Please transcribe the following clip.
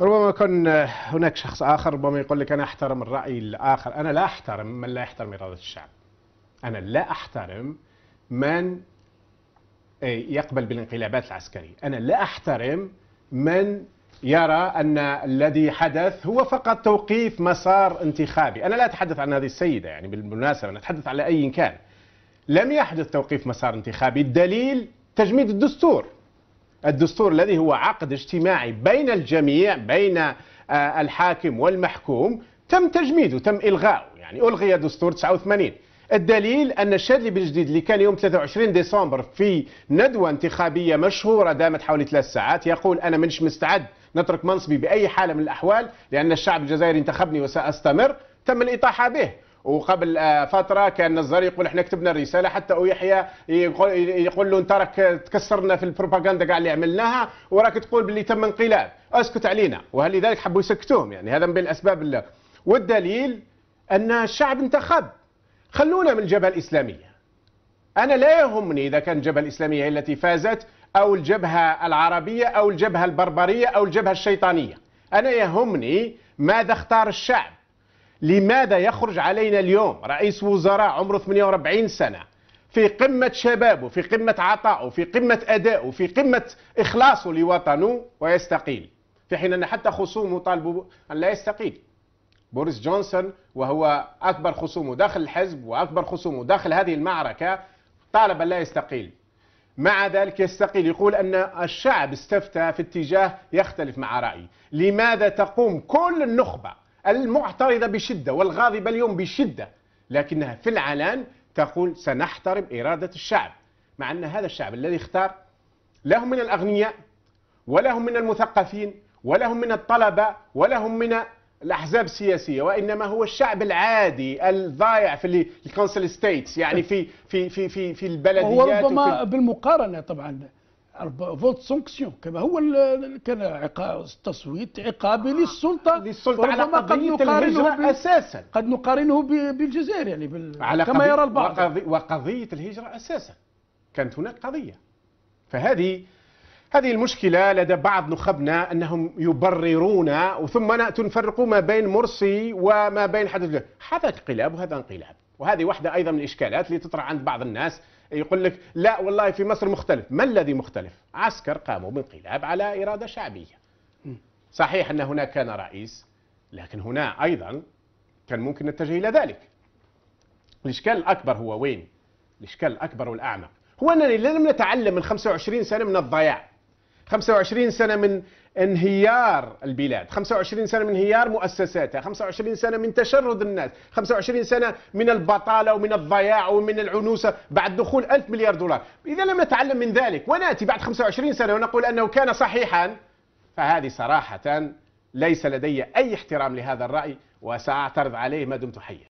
ربما يكون هناك شخص آخر ربما يقول لك أنا أحترم الرأي الآخر أنا لا أحترم من لا يحترم إرادة الشعب أنا لا أحترم من إيه، يقبل بالانقلابات العسكرية أنا لا أحترم من يرى أن الذي حدث هو فقط توقيف مسار انتخابي أنا لا أتحدث عن هذه السيدة يعني بالمناسبة أنا أتحدث على أي كان لم يحدث توقيف مسار انتخابي الدليل تجميد الدستور الدستور الذي هو عقد اجتماعي بين الجميع بين آه، الحاكم والمحكوم تم تجميده تم إلغاؤه يعني ألغي دستور 89 الدليل أن الشاذلي بالجديد اللي كان يوم 23 ديسمبر في ندوة انتخابية مشهورة دامت حوالي ثلاث ساعات يقول أنا منش مستعد نترك منصبي بأي حالة من الأحوال لأن الشعب الجزائري انتخبني وسأستمر تم الإطاحة به وقبل آه، فتره كان نزار يقول احنا كتبنا الرساله حتى او يحيى يقول, يقول له انت راك تكسرنا في البروباغندا كاع اللي عملناها وراك تقول باللي تم انقلاب اسكت علينا ولذلك حبوا يسكتوهم يعني هذا من بين الاسباب اللي. والدليل ان الشعب انتخب خلونا من الجبهه الاسلاميه انا لا يهمني اذا كان الجبهه الاسلاميه هي التي فازت او الجبهه العربيه او الجبهه البربريه او الجبهه الشيطانيه انا يهمني ماذا اختار الشعب لماذا يخرج علينا اليوم رئيس وزراء عمره 48 سنة في قمة شبابه في قمة عطائه في قمة أدائه في قمة إخلاصه لوطنه ويستقيل في حين أن حتى خصومه طالبوا أن لا يستقيل بوريس جونسون وهو أكبر خصومه داخل الحزب وأكبر خصومه داخل هذه المعركة طالب أن لا يستقيل مع ذلك يستقيل يقول أن الشعب استفتى في اتجاه يختلف مع رأيه لماذا تقوم كل النخبة المعترضة بشدة والغاضبة اليوم بشدة لكنها في العلان تقول سنحترم إرادة الشعب مع أن هذا الشعب الذي اختار لهم من الأغنياء ولهم من المثقفين ولهم من الطلبة ولهم من الأحزاب السياسية وإنما هو الشعب العادي الضايع في الكونسل ستيتس يعني في في في في, في البلديات وربما بالمقارنة طبعا فوت سانكسيون كما هو كان التصويت عقابي آه، للسلطه للسلطه على قضيه قد الهجره اساسا قد نقارنه بالجزائر يعني بال... على كما يرى البعض وقضي وقضيه الهجره اساسا كانت هناك قضيه فهذه هذه المشكله لدى بعض نخبنا انهم يبررون ثم نفرق ما بين مرسي وما بين حدث هذا انقلاب وهذا انقلاب وهذه واحدة أيضا من الإشكالات اللي تطرح عند بعض الناس يقول لك لا والله في مصر مختلف ما الذي مختلف عسكر قاموا بانقلاب على إرادة شعبية صحيح أن هناك كان رئيس لكن هنا أيضا كان ممكن نتجه إلى ذلك الإشكال الأكبر هو وين الإشكال الأكبر والأعمق هو أننا لم نتعلم من 25 سنة من الضياع 25 سنة من انهيار البلاد 25 سنة من انهيار مؤسساتها 25 سنة من تشرد الناس 25 سنة من البطالة ومن الضياع ومن العنوسة بعد دخول 1000 مليار دولار إذا لم نتعلم من ذلك ونأتي بعد 25 سنة ونقول أنه كان صحيحا فهذه صراحة ليس لدي أي احترام لهذا الرأي وسأعترض عليه ما دمت حيا